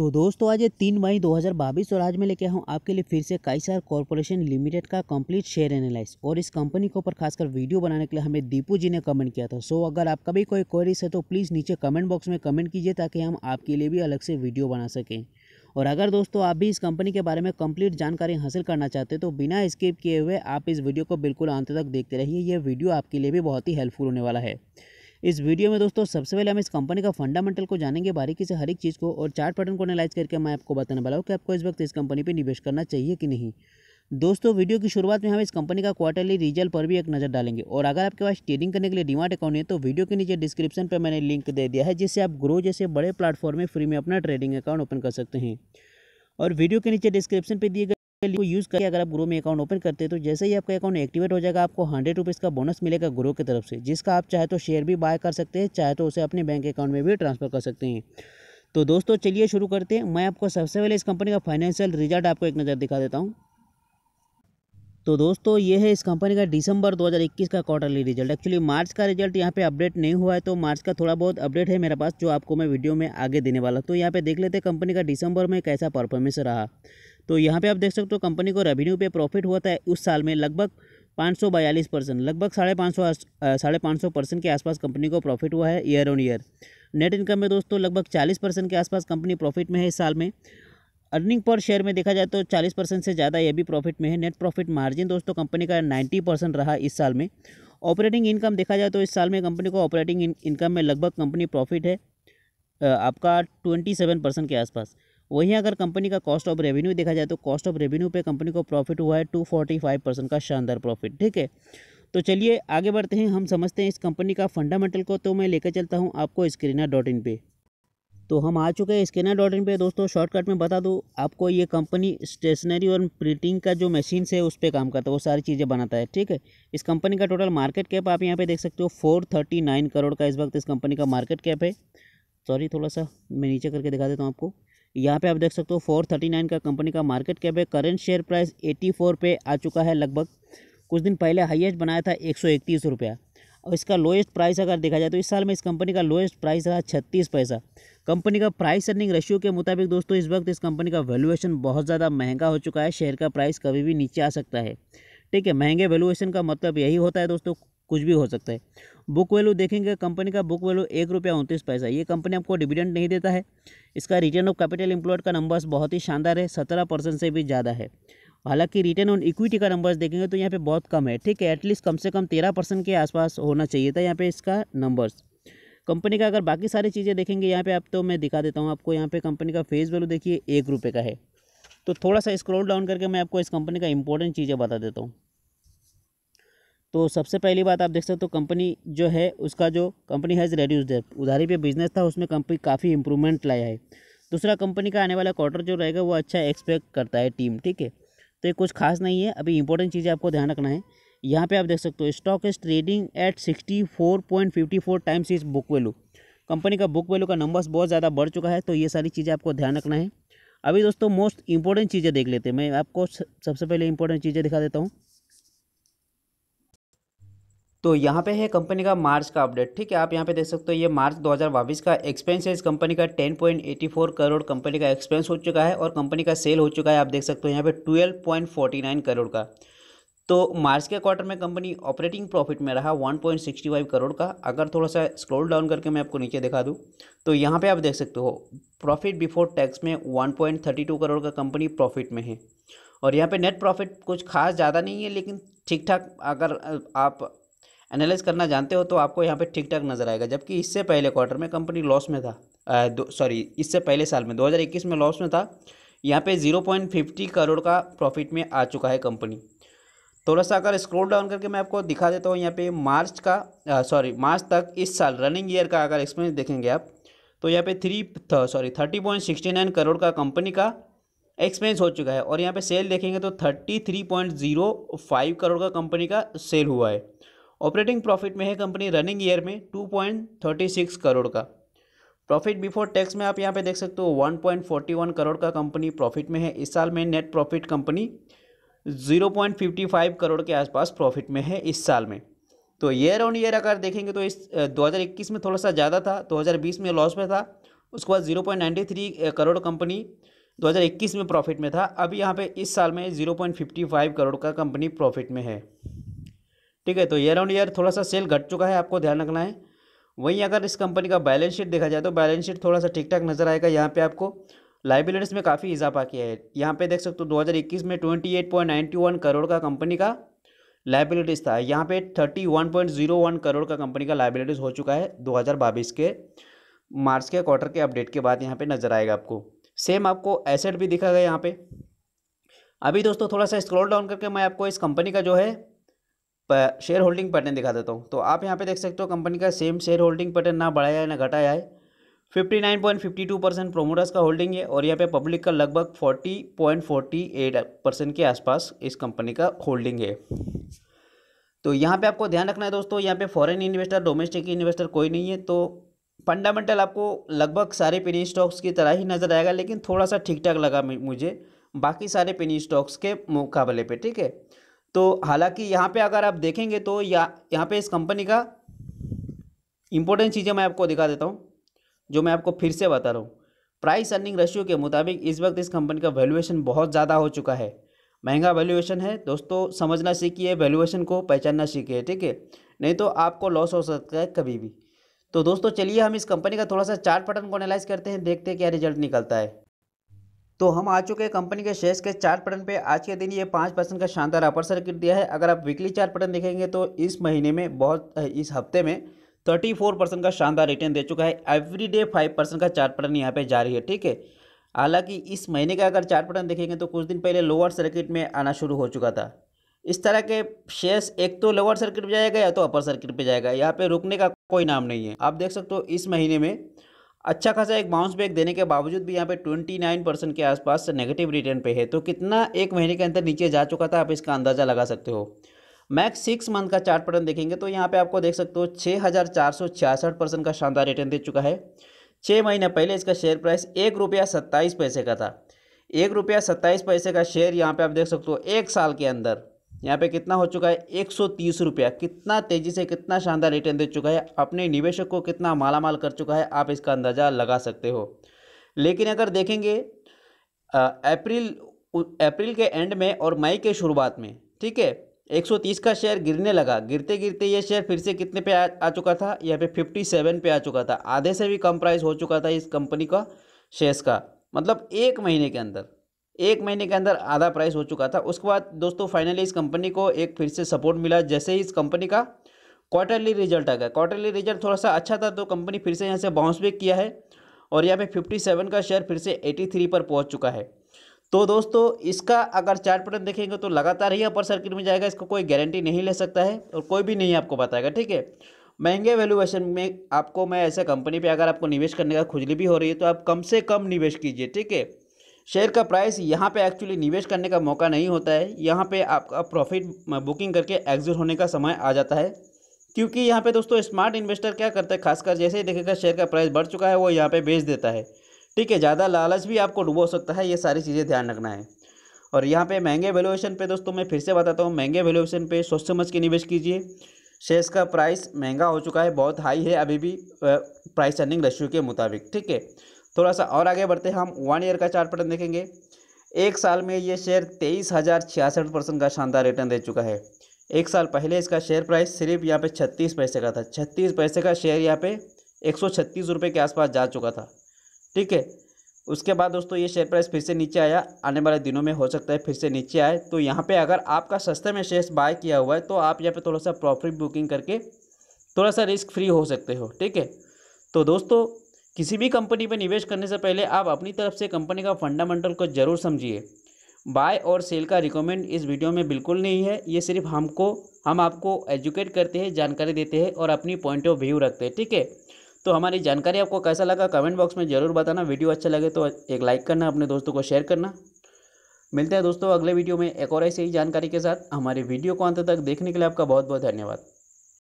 तो दोस्तों आज ये तीन मई 2022 और आज मैं लेके आऊँ आपके लिए फिर से काइसार कॉरपोरेशन लिमिटेड का कंप्लीट शेयर एनालिस और इस कंपनी के ऊपर खासकर वीडियो बनाने के लिए हमें दीपू जी ने कमेंट किया था सो अगर आपका भी कोई क्वेरीज है तो प्लीज़ नीचे कमेंट बॉक्स में कमेंट कीजिए ताकि हम आपके लिए भी अलग से वीडियो बना सकें और अगर दोस्तों आप भी इस कंपनी के बारे में कंप्लीट जानकारी हासिल करना चाहते हैं तो बिना स्किप किए हुए आप इस वीडियो को बिल्कुल अंत तक देखते रहिए यह वीडियो आपके लिए भी बहुत ही हेल्पफुल होने वाला है इस वीडियो में दोस्तों सबसे पहले हम इस कंपनी का फंडामेंटल को जानेंगे बारीकी से हर एक चीज़ को और चार्ट पैटर्न को एनालाइज करके मैं आपको बताने वाला हूँ कि आपको इस वक्त इस कंपनी पर निवेश करना चाहिए कि नहीं दोस्तों वीडियो की शुरुआत में हम इस कंपनी का क्वार्टरली रिजल्ट पर भी एक नज़र डालेंगे और अगर आपके पास ट्रेडिंग करने के लिए डिमांड अकाउंट है तो वीडियो के नीचे डिस्क्रिप्शन पर मैंने लिंक दे दिया है जिससे आप ग्रो जैसे बड़े प्लेटफॉर्म में फ्री में अपना ट्रेडिंग अकाउंट ओपन कर सकते हैं और वीडियो के नीचे डिस्क्रिप्शन पर दिए गए को यूज़ करके अगर आप ग्रो में अकाउंट ओपन करते हैं तो जैसे ही आपका अकाउंट एक्टिवेट हो जाएगा आपको हंड्रेड रुपीज़ का बोनस मिलेगा ग्रो की तरफ से जिसका आप चाहे तो शेयर भी बाय कर सकते हैं चाहे तो उसे अपने बैंक अकाउंट में भी ट्रांसफर कर सकते हैं तो दोस्तों चलिए शुरू करते हैं मैं आपको सबसे पहले इस कंपनी का फाइनेंशियल रिजल्ट आपको एक नज़र दिखा देता हूँ तो दोस्तों ये है इस कंपनी का दिसंबर 2021 का क्वार्टरली रिजल्ट एक्चुअली मार्च का रिजल्ट यहाँ पे अपडेट नहीं हुआ है तो मार्च का थोड़ा बहुत अपडेट है मेरे पास जो आपको मैं वीडियो में आगे देने वाला तो यहाँ पे देख लेते हैं कंपनी का दिसंबर में कैसा परफॉर्मेंस रहा तो यहाँ पे आप देख सकते हो कंपनी को रेवेन्यू पे प्रॉफिट हुआ था उस साल में लगभग पाँच सौ बयालीस परसेंट लगभग साढ़े पाँच सौ साढ़े पाँच सौ परसेंट के आसपास कंपनी को प्रॉफिट हुआ है year on year net income में दोस्तों लगभग चालीस परसेंट के आसपास कंपनी प्रॉफिट में है इस साल में अर्निंग पर शेयर में देखा जाए तो 40 परसेंट से ज़्यादा यह भी प्रॉफिट में है नेट प्रॉफिट मार्जिन दोस्तों कंपनी का नाइन्टी परसेंट रहा इस साल में ऑपरेटिंग इनकम देखा जाए तो इस साल में कंपनी को ऑपरेटिंग इनकम में लगभग कंपनी प्रॉफिट है आपका सेवन परसेंट के आसपास वहीं अगर कंपनी का कॉस्ट ऑफ रेवेन्यू देखा जाए तो कॉस्ट ऑफ रेवेन्यू पे कंपनी को प्रॉफिट हुआ है टू फोर्टी फाइव परसेंट का शानदार प्रॉफिट ठीक है तो चलिए आगे बढ़ते हैं हम समझते हैं इस कंपनी का फंडामेंटल को तो मैं लेकर चलता हूँ आपको स्क्रीना डॉट इन पे तो हम आ चुके हैं स्क्रीना डॉट इन पर दोस्तों शॉर्टकट में बता दूँ आपको ये कंपनी स्टेशनरी और प्रिंटिंग का जो मशीन है उस पर काम करता है वो सारी चीज़ें बनाता है ठीक है इस कंपनी का टोटल मार्केट कैप आप यहाँ पर देख सकते हो फोर थर्टी नाइन करोड़ का इस वक्त इस कंपनी का मार्केट कैप है सॉरी थोड़ा सा मैं नीचे करके दिखा देता हूँ आपको यहाँ पे आप देख सकते हो फोर थर्टी नाइन का कंपनी का मार्केट कैप है करेंट शेयर प्राइस 84 फोर पे आ चुका है लगभग कुछ दिन पहले हाईएस्ट बनाया था एक सौ इकतीस रुपया और इसका लोएस्ट प्राइस अगर देखा जाए तो इस साल में इस कंपनी का लोएस्ट प्राइस रहा छत्तीस पैसा कंपनी का प्राइस अर्निंग रेशियो के मुताबिक दोस्तों इस वक्त इस कंपनी का वैल्यूएशन बहुत ज़्यादा महंगा हो चुका है शेयर का प्राइस कभी भी नीचे आ सकता है ठीक है महंगे वैल्यूएशन का मतलब यही होता है दोस्तों कुछ भी हो सकता है बुक वैल्यू देखेंगे कंपनी का बुक वैल्यू एक रुपया उनतीस पैसा ये कंपनी आपको डिविडेंड नहीं देता है इसका रिटर्न ऑफ कैपिटल इंप्लॉयड का नंबर्स बहुत ही शानदार है सत्रह परसेंट से भी ज़्यादा है हालांकि रिटर्न ऑन इक्विटी का नंबर्स देखेंगे तो यहाँ पे बहुत कम है ठीक है एटलीस्ट कम से कम तेरह परसेंट के आसपास होना चाहिए था यहाँ पे इसका नंबर्स कंपनी का अगर बाकी सारी चीज़ें देखेंगे यहाँ पे आप तो मैं दिखा देता हूँ आपको यहाँ पे कंपनी का फेस वैल्यू देखिए एक रुपये का है तो थोड़ा सा स्क्रोल डाउन करके मैं आपको इस कंपनी का इंपॉर्टेंट चीज़ें बता देता हूँ तो सबसे पहली बात आप देख सकते हो तो कंपनी जो है उसका जो कंपनी हैज़ रेड्यूस डेट उधारी पे बिजनेस था उसमें कंपनी काफ़ी इंप्रूवमेंट लाया है दूसरा कंपनी का आने वाला क्वार्टर जो रहेगा वो अच्छा एक्सपेक्ट करता है टीम ठीक है तो ये कुछ खास नहीं है अभी इंपॉर्टेंट चीज़ें आपको ध्यान रखना है यहाँ पर आप देख सकते हो stock is trading at sixty four point fifty four times इस बुक वैल्यू कंपनी का बुक वैल्यू का नंबर्स बहुत ज़्यादा बढ़ चुका है तो ये सारी चीज़ें आपको ध्यान रखना है अभी दोस्तों मोस्ट इंपॉर्टेंट चीज़ें देख लेते हैं मैं आपको सबसे पहले इंपॉर्टेंट चीज़ें दिखा देता हूँ तो यहाँ पे है कंपनी का मार्च का अपडेट ठीक है आप यहाँ पे देख सकते हो ये मार्च 2022 का एक्सपेंस है इस कंपनी का 10.84 करोड़ कंपनी का एक्सपेंस हो चुका है और कंपनी का सेल हो चुका है आप देख सकते हो यहाँ पे 12.49 करोड़ का तो मार्च के क्वार्टर में कंपनी ऑपरेटिंग प्रॉफिट में रहा 1.65 करोड़ का अगर थोड़ा सा स्क्रोल डाउन करके मैं आपको नीचे दिखा दूँ तो यहाँ पर आप देख सकते हो प्रॉफिट बिफोर टैक्स में वन करोड़ का कंपनी प्रॉफिट में है और यहाँ पे नेट प्रॉफिट कुछ खास ज़्यादा नहीं है लेकिन ठीक ठाक अगर आप एनालाइज करना जानते हो तो आपको यहाँ पे ठीक ठाक नजर आएगा जबकि इससे पहले क्वार्टर में कंपनी लॉस में था सॉरी इससे पहले साल में 2021 में लॉस में था यहाँ पे 0.50 करोड़ का प्रॉफिट में आ चुका है कंपनी थोड़ा सा अगर स्क्रोल डाउन करके मैं आपको दिखा देता हूँ यहाँ पे मार्च का सॉरी मार्च तक इस साल रनिंग ईयर का अगर एक्सपीरियंस देखेंगे आप तो यहाँ पे three sorry thirty point sixty nine crore का कंपनी का एक्सपेंस हो चुका है और यहाँ पे सेल देखेंगे तो thirty three point zero five crore का कंपनी का सेल हुआ है ऑपरेटिंग प्रॉफिट में है कंपनी रनिंग ईयर में 2.36 करोड़ का प्रॉफिट बिफोर टैक्स में आप यहाँ पे देख सकते हो 1.41 करोड़ का कंपनी प्रॉफिट में है इस साल में नेट प्रॉफिट कंपनी 0.55 करोड़ के आसपास प्रॉफिट में है इस साल में तो ईयर ऑन ईयर अगर देखेंगे तो इस इक्कीस में थोड़ा सा ज़्यादा था बीस में लॉस में था उसके बाद थ्री करोड़ कंपनी 2021 में प्रॉफिट में था अब यहाँ पे इस साल में 0.55 करोड़ का कंपनी प्रॉफिट में है ठीक है तो ईयर ऑन ईयर थोड़ा सा सेल घट चुका है आपको ध्यान रखना है वहीं अगर इस कंपनी का बैलेंस शीट देखा जाए तो बैलेंस शीट थोड़ा सा ठीक ठाक नज़र आएगा यहाँ पे आपको लाइबिलिटीज़ में काफ़ी इजाफा किया है यहाँ पे देख सकते हो 2021 में 28.91 करोड़ का कंपनी का लाइबिलिटीज़ था यहाँ पे 31.01 करोड़ का कंपनी का लाइबिलिटीज़ हो चुका है दो के मार्च के क्वार्टर के अपडेट के बाद यहाँ पर नज़र आएगा आपको सेम आपको एसेट भी दिखा गया यहाँ पर अभी दोस्तों थोड़ा सा स्क्रॉल डाउन करके मैं आपको इस कंपनी का जो है शेयर होल्डिंग पैटर्न दिखा देता हूँ तो आप यहाँ पे देख सकते हो कंपनी का सेम शेयर होल्डिंग पैटर्न ना बढ़ाया है ना घटाया है fifty nine point fifty two percent promoters का होल्डिंग है और यहाँ पे पब्लिक का लगभग forty point forty eight percent के आसपास इस कंपनी का होल्डिंग है तो यहाँ पे आपको ध्यान रखना है दोस्तों यहाँ पे फॉरेन इन्वेस्टर डोमेस्टिक इन्वेस्टर कोई नहीं है तो फंडामेंटल आपको लगभग सारे पेनी स्टॉक्स की तरह ही नज़र आएगा लेकिन थोड़ा सा ठीक ठाक लगा मुझे बाकी सारे पेनी स्टॉक्स के मुकाबले पर ठीक है तो हालांकि यहाँ पे अगर आप देखेंगे तो या यहाँ पे इस कंपनी का इम्पोर्टेंट चीज़ें मैं आपको दिखा देता हूँ जो मैं आपको फिर से बता रहा हूँ प्राइस अर्निंग रेशियो के मुताबिक इस वक्त इस कंपनी का वैल्यूएशन बहुत ज़्यादा हो चुका है महंगा वैल्यूएशन है दोस्तों समझना सीखिए वैल्यूएशन को पहचानना सीखिए ठीक है नहीं तो आपको लॉस हो सकता है कभी भी तो दोस्तों चलिए हम इस कंपनी का थोड़ा सा चार्ट पैटर्न को एनालाइज करते हैं देखते हैं क्या रिजल्ट निकलता है तो हम आ चुके हैं कंपनी के शेयर्स के चार्ट पटन पे आज के दिन ये पाँच परसेंट का शानदार अपर सर्किट दिया है अगर आप वीकली चार्ट पटन देखेंगे तो इस महीने में बहुत इस हफ्ते में थर्टी फोर परसेंट का शानदार रिटर्न दे चुका है एवरी डे फाइव परसेंट का चार्ट पटन यहाँ पे जारी है ठीक है हालांकि इस महीने का अगर चार्ट पटन देखेंगे तो कुछ दिन पहले लोअर सर्किट में आना शुरू हो चुका था इस तरह के शेयर्स एक तो लोअर सर्किट पर जाएगा या तो अपर सर्किट पर जाएगा यहाँ पर रुकने का कोई नाम नहीं है आप देख सकते हो इस महीने में अच्छा खासा एक बाउंस बैक देने के बावजूद भी यहाँ पे 29 परसेंट के आसपास नेगेटिव रिटर्न पे है तो कितना एक महीने के अंदर नीचे जा चुका था आप इसका अंदाज़ा लगा सकते हो मैक्स सिक्स मंथ का चार्ट पैटर्न देखेंगे तो यहाँ पे आपको देख सकते हो छः हज़ार चार सौ छियासठ परसेंट का शानदार रिटर्न दे चुका है छः महीने पहले इसका शेयर प्राइस एक रुपया सत्ताईस पैसे का था एक रुपया सत्ताईस पैसे का शेयर यहाँ पे आप देख सकते हो एक साल के अंदर यहाँ पे कितना हो चुका है एक सौ तीस रुपया कितना तेज़ी से कितना शानदार रिटर्न दे चुका है अपने निवेशक को कितना मालामाल कर चुका है आप इसका अंदाज़ा लगा सकते हो लेकिन अगर देखेंगे अप्रैल अप्रैल के एंड में और मई के शुरुआत में ठीक है 130 का शेयर गिरने लगा गिरते गिरते ये शेयर फिर से कितने पे आ, आ चुका था यहाँ पे 57 पे आ चुका था आधे से भी कम प्राइस हो चुका था इस कंपनी का शेयर्स का मतलब एक महीने के अंदर एक महीने के अंदर आधा प्राइस हो चुका था उसके बाद दोस्तों फाइनली इस कंपनी को एक फिर से सपोर्ट मिला जैसे ही इस कंपनी का क्वार्टरली रिजल्ट आ गया क्वार्टरली रिजल्ट थोड़ा सा अच्छा था तो कंपनी फिर से यहाँ से बाउंस बैक किया है और यहाँ पे 57 का शेयर फिर से 83 पर पहुँच चुका है तो दोस्तों इसका अगर चार्ट पैटर्न देखेंगे तो लगातार ही अपर सर्किट में जाएगा इसको कोई गारंटी नहीं ले सकता है और कोई भी नहीं आपको बताएगा ठीक है महंगे वैल्यूएशन में आपको मैं ऐसे कंपनी पे अगर आपको निवेश करने का खुजली भी हो रही है तो आप कम से कम निवेश कीजिए ठीक है शेयर का प्राइस यहाँ पे एक्चुअली निवेश करने का मौका नहीं होता है यहाँ पे आपका प्रॉफिट बुकिंग करके एग्जिट होने का समय आ जाता है क्योंकि यहाँ पे दोस्तों स्मार्ट इन्वेस्टर क्या करता है खासकर जैसे ही देखेगा शेयर का प्राइस बढ़ चुका है वो यहाँ पे बेच देता है ठीक है ज़्यादा लालच भी आपको डुबो सकता है ये सारी चीज़ें ध्यान रखना है और यहाँ पर महंगे वैल्यूएशन पर दोस्तों मैं फिर से बताता हूँ महंगे वैल्यूएशन पर सोच समझ के निवेश कीजिए शेयर्स का प्राइस महंगा हो चुका है बहुत हाई है अभी भी प्राइस अर्निंग रेशियो के मुताबिक ठीक है थोड़ा सा और आगे बढ़ते हैं हम वन ईयर का चार्ट पैटर्न देखेंगे एक साल में ये शेयर तेईस हज़ार छियासठ परसेंट का शानदार रिटर्न दे चुका है एक साल पहले इसका शेयर प्राइस सिर्फ यहाँ पे छत्तीस पैसे का था छत्तीस पैसे का शेयर यहाँ पे एक सौ छत्तीस रुपये के आसपास जा चुका था ठीक है उसके बाद दोस्तों ये शेयर प्राइस फिर से नीचे आया आने वाले दिनों में हो सकता है फिर से नीचे आए तो यहाँ पर अगर आपका सस्ते में शेयर बाय किया हुआ है तो आप यहाँ पर थोड़ा सा प्रॉफिट बुकिंग करके थोड़ा सा रिस्क फ्री हो सकते हो ठीक है तो दोस्तों किसी भी कंपनी में निवेश करने से पहले आप अपनी तरफ से कंपनी का फंडामेंटल को ज़रूर समझिए बाय और सेल का रिकमेंड इस वीडियो में बिल्कुल नहीं है ये सिर्फ हमको हम आपको एजुकेट करते हैं जानकारी देते हैं और अपनी पॉइंट ऑफ व्यू रखते हैं ठीक है तो हमारी जानकारी आपको कैसा लगा कमेंट बॉक्स में ज़रूर बताना वीडियो अच्छा लगे तो एक लाइक करना अपने दोस्तों को शेयर करना मिलते हैं दोस्तों अगले वीडियो में एक और ऐसे ही जानकारी के साथ हमारे वीडियो को अंत तक देखने के लिए आपका बहुत बहुत धन्यवाद